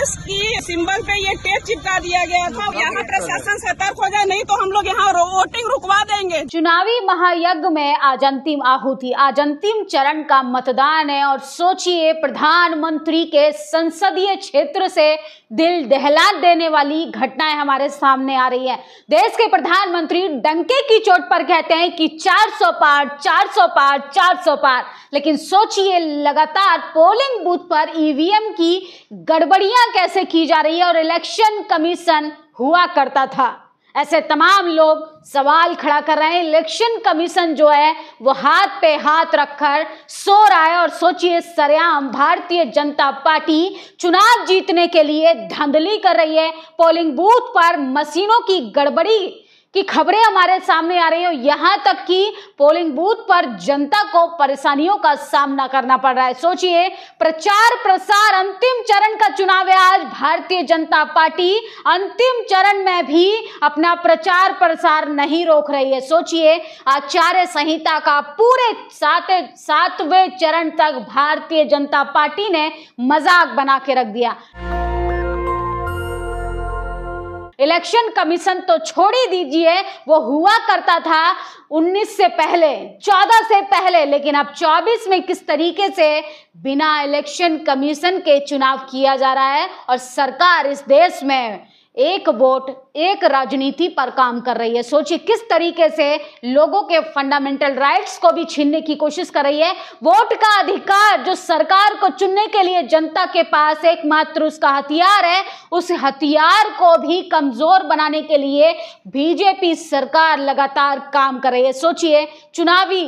देश की सिंबल पे ये टेप चिपका दिया गया था यहाँ प्रशासन सतर्क हो जाए नहीं तो हम लोग यहाँ वोटिंग रुकवा देंगे चुनावी महायज्ञ में आज अंतिम आहुति आज अंतिम चरण का मतदान है और सोचिए प्रधानमंत्री के संसदीय क्षेत्र से दिल दहला देने वाली घटनाएं हमारे सामने आ रही है देश के प्रधानमंत्री डंके की चोट पर कहते हैं कि 400 पार 400 पार 400 पार लेकिन सोचिए लगातार पोलिंग बूथ पर ईवीएम e की गड़बड़ियां कैसे की जा रही है और इलेक्शन कमीशन हुआ करता था ऐसे तमाम लोग सवाल खड़ा कर रहे हैं इलेक्शन कमीशन जो है वो हाथ पे हाथ रखकर सो रहा है और सोचिए सरेआम भारतीय जनता पार्टी चुनाव जीतने के लिए धांधली कर रही है पोलिंग बूथ पर मशीनों की गड़बड़ी की खबरें हमारे सामने आ रही हैं यहां तक कि पोलिंग बूथ पर जनता को परेशानियों का सामना करना पड़ रहा है सोचिए प्रचार प्रसार अंतिम चरण का चुनाव है आज भारतीय जनता पार्टी अंतिम चरण में भी अपना प्रचार प्रसार नहीं रोक रही है सोचिए आचार्य संहिता का पूरे साते सातवें चरण तक भारतीय जनता पार्टी ने मजाक बना के रख दिया इलेक्शन कमीशन तो छोड़ ही दीजिए वो हुआ करता था 19 से पहले 14 से पहले लेकिन अब 24 में किस तरीके से बिना इलेक्शन कमीशन के चुनाव किया जा रहा है और सरकार इस देश में एक वोट एक राजनीति पर काम कर रही है सोचिए किस तरीके से लोगों के फंडामेंटल राइट्स को भी छीनने की कोशिश कर रही है वोट का अधिकार जो सरकार को चुनने के लिए जनता के पास एकमात्र उसका हथियार है उस हथियार को भी कमजोर बनाने के लिए बीजेपी सरकार लगातार काम कर रही है सोचिए चुनावी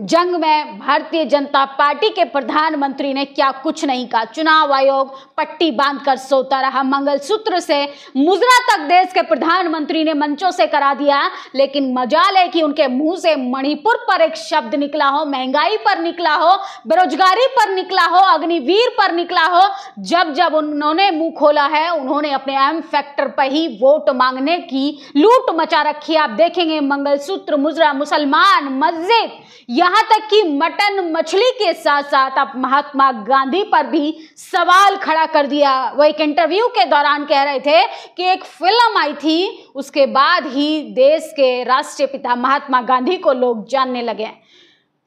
जंग में भारतीय जनता पार्टी के प्रधानमंत्री ने क्या कुछ नहीं कहा चुनाव आयोग पट्टी बांधकर सोता रहा मंगलसूत्र से मुजरा तक देश के प्रधानमंत्री ने मंचों से करा दिया लेकिन मजाल है कि उनके मुंह से मणिपुर पर एक शब्द निकला हो महंगाई पर निकला हो बेरोजगारी पर निकला हो अग्निवीर पर निकला हो जब जब उन्होंने मुंह खोला है उन्होंने अपने एम फैक्टर पर ही वोट मांगने की लूट मचा रखी आप देखेंगे मंगलसूत्र मुजरा मुसलमान मस्जिद यहां तक कि मटन मछली के साथ साथ आप महात्मा गांधी पर भी सवाल खड़ा कर दिया वो एक इंटरव्यू के दौरान कह रहे थे कि एक फिल्म आई थी उसके बाद ही देश के राष्ट्रीय पिता महात्मा गांधी को लोग जानने लगे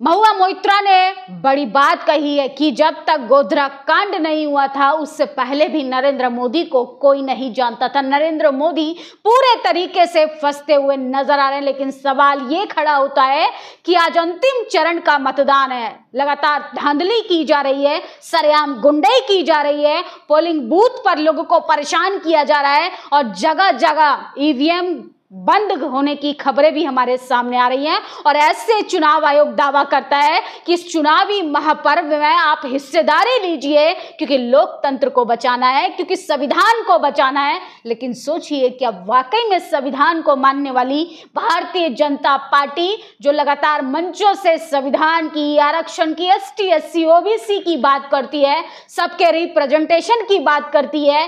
महुआ मोइत्रा ने बड़ी बात कही है कि जब तक गोधरा कांड नहीं हुआ था उससे पहले भी नरेंद्र मोदी को कोई नहीं जानता था नरेंद्र मोदी पूरे तरीके से फंसते हुए नजर आ रहे हैं लेकिन सवाल ये खड़ा होता है कि आज अंतिम चरण का मतदान है लगातार धांधली की जा रही है सरेआम गुंडई की जा रही है पोलिंग बूथ पर लोगों को परेशान किया जा रहा है और जगह जगह ईवीएम बंद होने की खबरें भी हमारे सामने आ रही हैं और ऐसे चुनाव आयोग दावा करता है कि इस चुनावी महापर्व में आप हिस्सेदारी लीजिए क्योंकि लोकतंत्र को बचाना है क्योंकि संविधान को बचाना है लेकिन सोचिए क्या वाकई में संविधान को मानने वाली भारतीय जनता पार्टी जो लगातार मंचों से संविधान की आरक्षण की S T S C OBC की बात करती है सबके रिप्रेजेंटेशन की बात करती है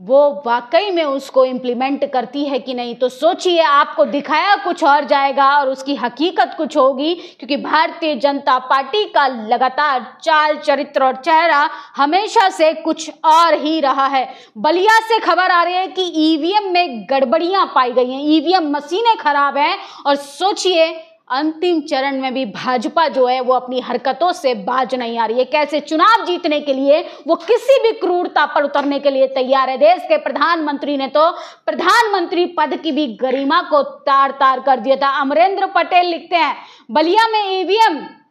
वो वाकई में उसको इम्प्लीमेंट करती है कि नहीं तो सोचिए आपको दिखाया कुछ और जाएगा और उसकी हकीकत कुछ होगी क्योंकि भारतीय जनता पार्टी का लगातार चाल चरित्र और चेहरा हमेशा से कुछ और ही रहा है बलिया से खबर आ रही है कि ईवीएम e में गड़बड़ियां पाई गई हैं ईवीएम e मशीनें खराब हैं और सोचिए अंतिम चरण में भी भाजपा जो है वो अपनी हरकतों से बाज नहीं आ रही है कैसे चुनाव जीतने के लिए वो किसी भी क्रूरता पर उतरने के लिए तैयार है देश के प्रधानमंत्री ने तो प्रधानमंत्री पद की भी गरिमा को तार तार कर दिया था अमरेंद्र पटेल लिखते हैं बलिया में ईवीएम e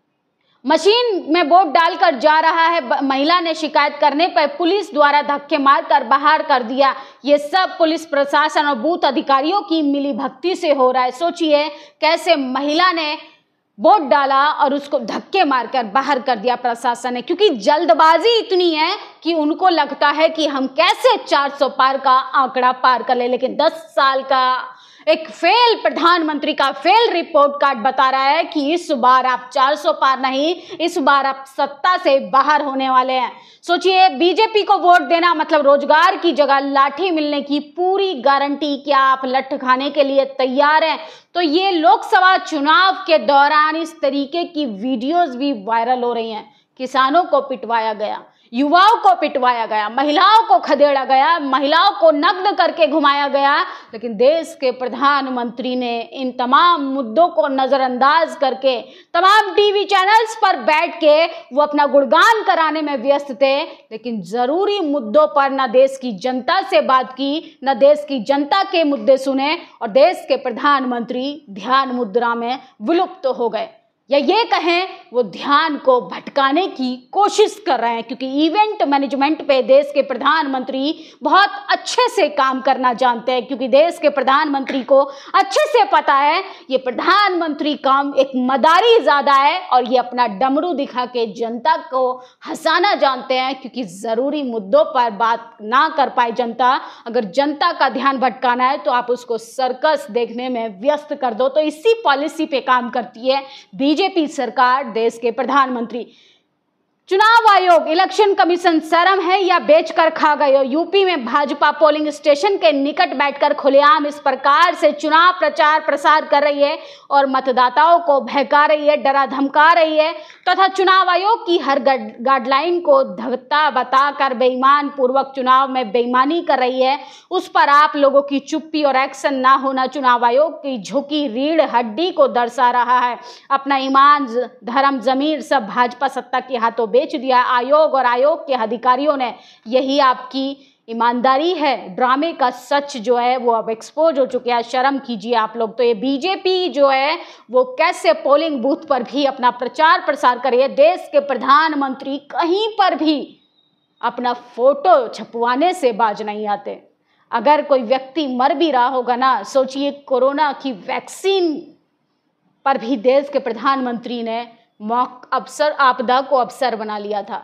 मशीन में वोट डालकर जा रहा है महिला ने शिकायत करने पर पुलिस द्वारा धक्के मारकर बाहर कर दिया ये सब पुलिस प्रशासन और बूथ अधिकारियों की मिली भक्ति से हो रहा है सोचिए कैसे महिला ने वोट डाला और उसको धक्के मारकर बाहर कर दिया प्रशासन ने क्योंकि जल्दबाजी इतनी है कि उनको लगता है कि हम कैसे 400 पार का आंकड़ा पार कर ले लेकिन 10 साल का एक फेल प्रधानमंत्री का फेल रिपोर्ट कार्ड बता रहा है कि इस बार आप 400 पार नहीं इस बार आप सत्ता से बाहर होने वाले हैं सोचिए बीजेपी को वोट देना मतलब रोजगार की जगह लाठी मिलने की पूरी गारंटी क्या आप लठ खाने के लिए तैयार हैं तो ये लोकसभा चुनाव के दौरान इस तरीके की वीडियोज भी वायरल हो रही हैं किसानों को पिटवाया गया युवाओं को पिटवाया गया महिलाओं को खदेड़ा गया महिलाओं को नग्न करके घुमाया गया लेकिन देश के प्रधानमंत्री ने इन तमाम मुद्दों को नज़रअंदाज करके तमाम टीवी चैनल्स पर बैठ के वो अपना गुणगान कराने में व्यस्त थे लेकिन ज़रूरी मुद्दों पर न देश की जनता से बात की न देश की जनता के मुद्दे सुने और देश के प्रधानमंत्री ध्यान मुद्रा में विलुप्त तो हो गए या ये कहें वो ध्यान को भटकाने की कोशिश कर रहे हैं क्योंकि इवेंट मैनेजमेंट पे देश के प्रधानमंत्री बहुत अच्छे से काम करना जानते हैं क्योंकि देश के प्रधानमंत्री को अच्छे से पता है ये प्रधानमंत्री काम एक मदारी ज़्यादा है और ये अपना डमरू दिखा के जनता को हंसाना जानते हैं क्योंकि ज़रूरी मुद्दों पर बात ना कर पाए जनता अगर जनता का ध्यान भटकाना है तो आप उसको सर्कस देखने में व्यस्त कर दो तो इसी पॉलिसी पे काम करती है बी बीजेपी सरकार देश के प्रधानमंत्री चुनाव आयोग इलेक्शन कमीशन शर्म है या बेच कर खा गए यूपी में भाजपा पोलिंग स्टेशन के निकट बैठकर खुलेआम इस प्रकार से चुनाव प्रचार प्रसार कर रही है और मतदाताओं को बहका रही है डरा धमका रही है तथा तो चुनाव आयोग की हर गाइडलाइन को धवता बताकर बेईमान पूर्वक चुनाव में बेईमानी कर रही है उस पर आप लोगों की चुप्पी और एक्शन ना होना चुनाव आयोग की झुकी रीढ़ हड्डी को दर्शा रहा है अपना ईमान धर्म जमीर सब भाजपा सत्ता के हाथों बेच दिया है आयोग और आयोग के अधिकारियों ने यही आपकी ईमानदारी है ड्रामे का सच जो है वो अब एक्सपोज हो चुके हैं शर्म कीजिए आप लोग तो ये बीजेपी जो है वो कैसे पोलिंग बूथ पर भी अपना प्रचार प्रसार कर देश के प्रधानमंत्री कहीं पर भी अपना फोटो छपवाने से बाज नहीं आते अगर कोई व्यक्ति मर भी रहा होगा ना सोचिए कोरोना की वैक्सीन पर भी देश के प्रधानमंत्री ने मौक अवसर आपदा को अवसर बना लिया था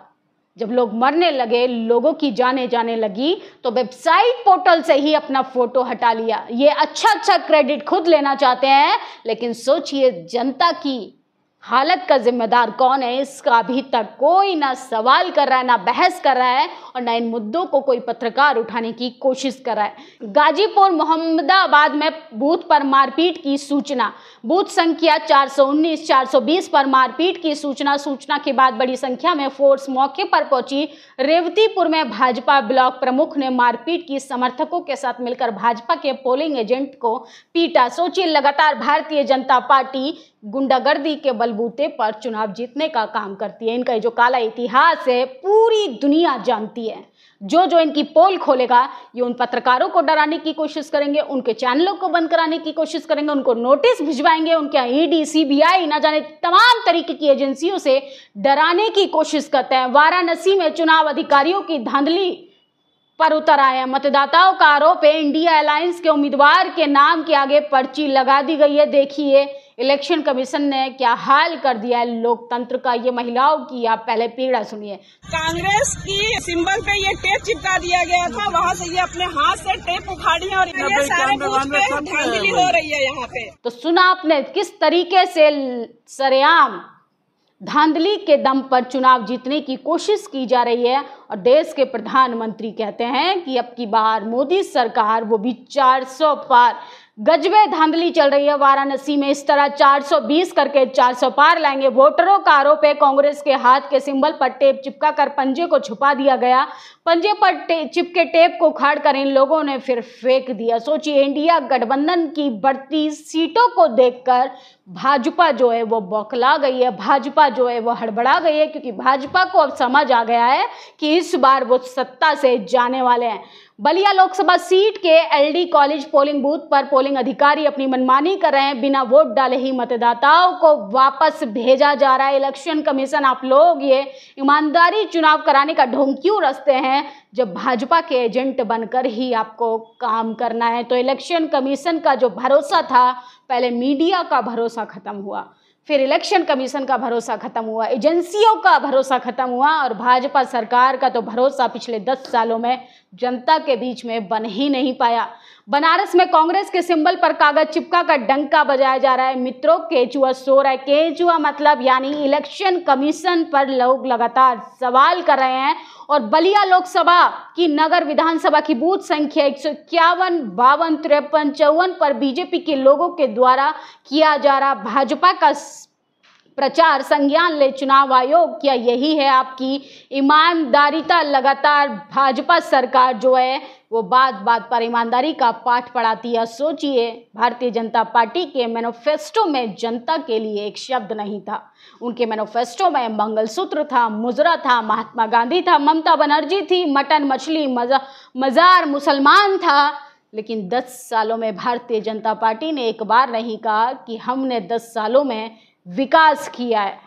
जब लोग मरने लगे लोगों की जाने जाने लगी तो वेबसाइट पोर्टल से ही अपना फोटो हटा लिया ये अच्छा अच्छा क्रेडिट खुद लेना चाहते हैं लेकिन सोचिए जनता की हालत का जिम्मेदार कौन है इसका अभी तक कोई ना सवाल कर रहा है ना बहस कर रहा है और ना इन मुद्दों को कोई पत्रकार उठाने की कोशिश कर रहा है गाजीपुर मोहम्मदाबाद में बूथ पर मारपीट की सूचना बूथ संख्या 419 420 पर मारपीट की सूचना सूचना के बाद बड़ी संख्या में फोर्स मौके पर पहुंची रेवतीपुर में भाजपा ब्लॉक प्रमुख ने मारपीट की समर्थकों के साथ मिलकर भाजपा के पोलिंग एजेंट को पीटा सोचिए लगातार भारतीय जनता पार्टी गुंडागर्दी के बलबूते पर चुनाव जीतने का काम करती है इनका जो काला इतिहास है पूरी दुनिया जानती है जो जो इनकी पोल खोलेगा ये उन पत्रकारों को डराने की कोशिश करेंगे उनके चैनलों को बंद कराने की कोशिश करेंगे उनको नोटिस भिजवाएंगे उनके ईडी e सीबीआई ना जाने तमाम तरीके की एजेंसियों से डराने की कोशिश करते हैं वाराणसी में चुनाव अधिकारियों की धांधली पर उतर आए हैं मतदाताओं का आरोप है इंडिया अलायंस के उम्मीदवार के नाम के आगे पर्ची लगा दी गई है देखिए इलेक्शन कमीशन ने क्या हाल कर दिया है लोकतंत्र का ये महिलाओं की आप पहले पीड़ा सुनिए कांग्रेस की सिंबल पे ये टेप चिपका दिया गया था वहाँ से ये अपने हाथ से टेप उखाड़ी और ये सारे पे हो रही है यहाँ पे तो सुना आपने किस तरीके से सरेआम धांधली के दम पर चुनाव जीतने की कोशिश की जा रही है और देश के प्रधानमंत्री कहते हैं कि अब की बार मोदी सरकार वो भी 400 पार गजबे धांधली चल रही है वाराणसी में इस तरह 420 करके 400 पार लाएंगे वोटरों का आरोप है कांग्रेस के हाथ के सिंबल पर टेप चिपका कर पंजे को छुपा दिया गया पंजे पर टे, चिपके टेप को उखाड़ कर इन लोगों ने फिर फेंक दिया सोचिए इंडिया गठबंधन की बढ़ती सीटों को देखकर भाजपा जो है वो बौखला गई है भाजपा जो है वो हड़बड़ा गई है क्योंकि भाजपा को अब समझ आ गया है कि इस बार वो सत्ता से जाने वाले हैं बलिया लोकसभा सीट के एलडी कॉलेज पोलिंग बूथ पर पोलिंग अधिकारी अपनी मनमानी कर रहे हैं बिना वोट डाले ही मतदाताओं को वापस भेजा जा रहा है इलेक्शन कमीशन आप लोग ये ईमानदारी चुनाव कराने का ढोंग क्यों रचते हैं जब भाजपा के एजेंट बनकर ही आपको काम करना है तो इलेक्शन कमीशन का जो भरोसा था पहले मीडिया का भरोसा खत्म हुआ फिर इलेक्शन कमीशन का भरोसा खत्म हुआ एजेंसियों का भरोसा खत्म हुआ और भाजपा सरकार का तो भरोसा पिछले दस सालों में जनता के बीच में बन ही नहीं पाया बनारस में कांग्रेस के सिंबल पर कागज चिपका कर डंका बजाया जा रहा है मित्रों केचुआ सो रहा है केचुआ मतलब यानी इलेक्शन कमीशन पर लोग लगातार सवाल कर रहे हैं और बलिया लोकसभा की नगर विधानसभा की बूथ संख्या एक सौ इक्यावन बावन तिरपन चौवन पर बीजेपी के लोगों के द्वारा किया जा रहा भाजपा का प्रचार संज्ञान ले चुनाव आयोग किया यही है आपकी ईमानदारिता लगातार भाजपा सरकार जो है वो बात बात पर ईमानदारी का पाठ पढ़ाती है सोचिए भारतीय जनता पार्टी के मैनोफेस्टो में जनता के लिए एक शब्द नहीं था उनके मैनोफेस्टो में मंगलसूत्र था मुजरा था महात्मा गांधी था ममता बनर्जी थी मटन मछली मजा मज़ार मुसलमान था लेकिन दस सालों में भारतीय जनता पार्टी ने एक बार नहीं कहा कि हमने दस सालों में विकास किया है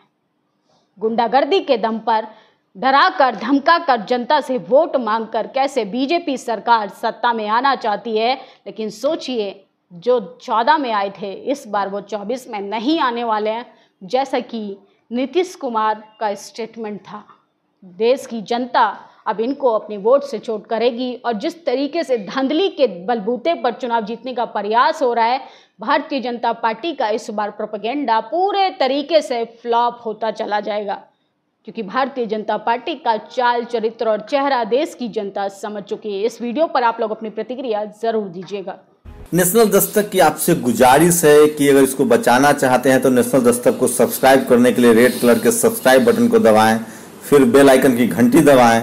गुंडागर्दी के दम पर डरा कर धमका कर जनता से वोट मांग कर कैसे बीजेपी सरकार सत्ता में आना चाहती है लेकिन सोचिए जो चौदह में आए थे इस बार वो चौबीस में नहीं आने वाले हैं जैसा कि नीतीश कुमार का स्टेटमेंट था देश की जनता अब इनको अपनी वोट से चोट करेगी और जिस तरीके से धांधली के बलबूते पर चुनाव जीतने का प्रयास हो रहा है भारतीय जनता पार्टी का इस बार प्रोपेगेंडा पूरे तरीके से फ्लॉप होता चला जाएगा क्योंकि भारतीय जनता पार्टी का चाल चरित्र और चेहरा देश की जनता समझ चुकी है इस वीडियो पर आप लोग अपनी प्रतिक्रिया जरूर दीजिएगा नेशनल दस्तक की आपसे गुजारिश है कि अगर इसको बचाना चाहते हैं तो नेशनल दस्तक को सब्सक्राइब करने के लिए रेड कलर के सब्सक्राइब बटन को दबाएं फिर बेल आइकन की घंटी दबाएं